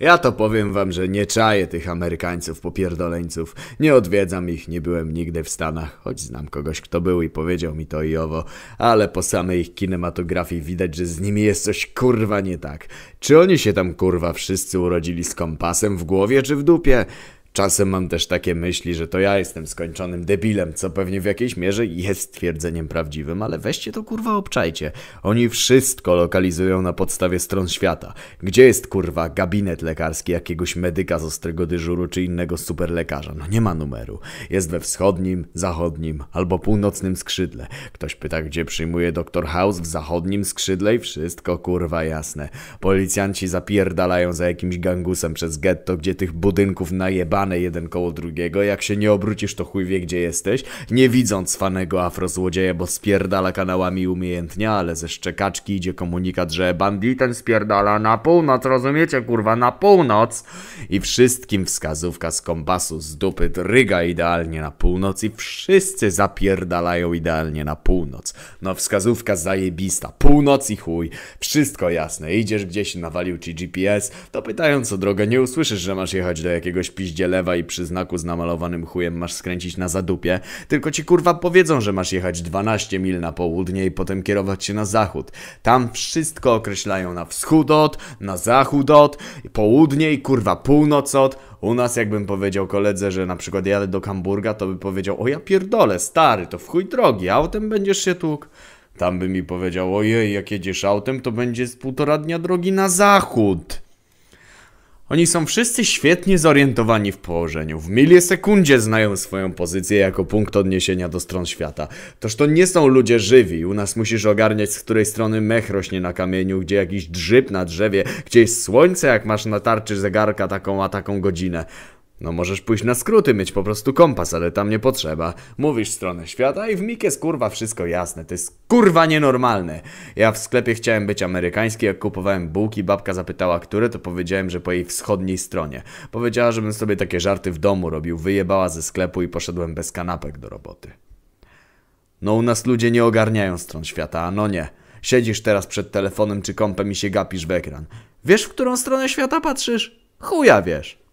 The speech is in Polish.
Ja to powiem wam, że nie czaję tych Amerykańców popierdoleńców. Nie odwiedzam ich, nie byłem nigdy w Stanach, choć znam kogoś, kto był i powiedział mi to i owo, ale po samej ich kinematografii widać, że z nimi jest coś kurwa nie tak. Czy oni się tam kurwa wszyscy urodzili z kompasem w głowie czy w dupie? Czasem mam też takie myśli, że to ja jestem skończonym debilem, co pewnie w jakiejś mierze jest twierdzeniem prawdziwym, ale weźcie to kurwa obczajcie. Oni wszystko lokalizują na podstawie stron świata. Gdzie jest kurwa gabinet lekarski jakiegoś medyka z ostrego dyżuru czy innego superlekarza? No nie ma numeru. Jest we wschodnim, zachodnim albo północnym skrzydle. Ktoś pyta, gdzie przyjmuje doktor House w zachodnim skrzydle i wszystko kurwa jasne. Policjanci zapierdalają za jakimś gangusem przez getto, gdzie tych budynków najeba jeden koło drugiego, jak się nie obrócisz to chuj wie gdzie jesteś, nie widząc fanego afrozłodzieja, bo spierdala kanałami umiejętnie, ale ze szczekaczki idzie komunikat, że banditen spierdala na północ, rozumiecie kurwa, na północ i wszystkim wskazówka z kompasu z dupy dryga idealnie na północ i wszyscy zapierdalają idealnie na północ. No wskazówka zajebista, północ i chuj, wszystko jasne, idziesz gdzieś, nawalił ci GPS, to pytając o drogę nie usłyszysz, że masz jechać do jakiegoś piździe lewa i przy znaku z namalowanym chujem masz skręcić na zadupie, tylko ci kurwa powiedzą, że masz jechać 12 mil na południe i potem kierować się na zachód. Tam wszystko określają na wschód od, na zachód od, południe i kurwa północ od. U nas jakbym powiedział koledze, że na przykład jadę do Hamburga, to by powiedział, o ja pierdolę, stary, to w chuj drogi, autem będziesz się tłukł. Tam by mi powiedział, ojej, jak jedziesz autem, to będzie z półtora dnia drogi na zachód. Oni są wszyscy świetnie zorientowani w położeniu. W milisekundzie znają swoją pozycję jako punkt odniesienia do stron świata. Toż to nie są ludzie żywi. U nas musisz ogarniać, z której strony mech rośnie na kamieniu, gdzie jakiś drzyb na drzewie, gdzie jest słońce, jak masz na tarczy zegarka taką a taką godzinę. No możesz pójść na skróty, mieć po prostu kompas, ale tam nie potrzeba. Mówisz stronę świata i w Mik jest kurwa wszystko jasne. To jest kurwa nienormalne. Ja w sklepie chciałem być amerykański, jak kupowałem bułki, babka zapytała, które, to powiedziałem, że po jej wschodniej stronie. Powiedziała, żebym sobie takie żarty w domu robił, wyjebała ze sklepu i poszedłem bez kanapek do roboty. No u nas ludzie nie ogarniają stron świata, a no nie. Siedzisz teraz przed telefonem czy kompem i się gapisz w ekran. Wiesz, w którą stronę świata patrzysz? Chuja wiesz.